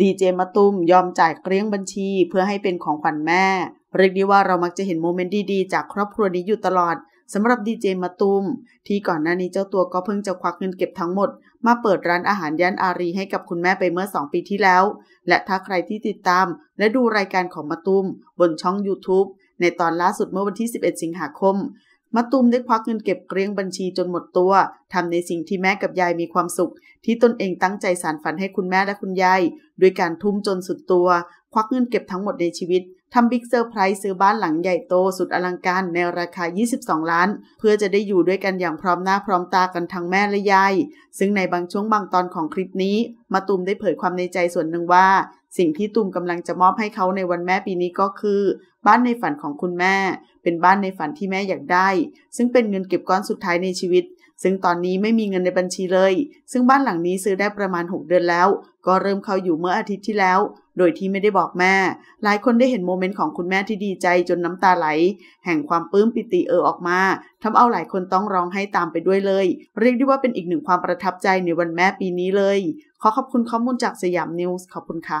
ดีเจมาตุ้มยอมจ่ายเกลี้ยงบัญชีเพื่อให้เป็นของขวัญแม่ เรียกได้ว่าเรามักจะเห็นโมเมนต์ดี ๆ จากครอบครัวนี้อยู่ตลอดสำหรับดีเจมาตุ้มที่ก่อนหน้านี้เจ้าตัวก็เพิ่งจะควักเงินเก็บทั้งหมด มาเปิดร้านอาหารย่านอารีให้กับคุณแม่ไปเมื่อ 2 ปีที่แล้ว และถ้าใครที่ติดตาม และดูรายการของมาตุ้มบนช่อง YouTube ในตอนล่าสุดเมื่อวันที่ 11 สิงหาคมมาต้มได้ควักเงินเก็บเกลี้ยงบัญชีจนหมดตัวทำในสิ่งที่แม่กับยายมีความสุข ที่ตนเองตั้งใจสารฝันให้คุณแม่และคุณยายด้วยการทุ่มจนสุดตัว ควักเงินเก็บทั้งหมดในชีวิตทำบิ๊กเซอร์ไพรส์ซื้อบ้านหลังใหญ่โตสุดอลังการในราคา 22 ล้าน เพื่อจะได้อยู่ด้วยกันอย่างพร้อมหน้าพร้อมตากันทั้งแม่และยายซึ่งในบางช่วงบางตอนของคลิปนี้ มาต้มได้เผยความในใจส่วนหนึ่งว่า สิ่งที่ต้มกำลังจะมอบให้เขาในวันแม่ปีนี้ก็คือ บ้านในฝันของคุณแม่เป็นบ้านในฝันที่แม่อยากได้ ซึ่งเป็นเงินเก็บก้อนสุดท้ายในชีวิต ซึ่งตอนนี้ไม่มีเงินในบัญชีเลย ซึ่งบ้านหลังนี้ซื้อได้ประมาณ 6 เดือนแล้ว ก็เริ่มเข้าอยู่เมื่ออาทิตย์ที่แล้ว โดยที่ไม่ได้บอกแม่ หลายคนได้เห็นโมเมนต์ของคุณแม่ที่ดีใจ จนน้ำตาไหล แห่งความปลื้มปิติเออออกมาทำเอาหลายคนต้องร้องไห้ตามไปด้วยเลย เรียกได้ว่าเป็นอีกหนึ่งความประทับใจในวันแม่ปีนี้เลย ขอขอบคุณข้อมูลจากสยามนิวส์ขอบคุณค่ะ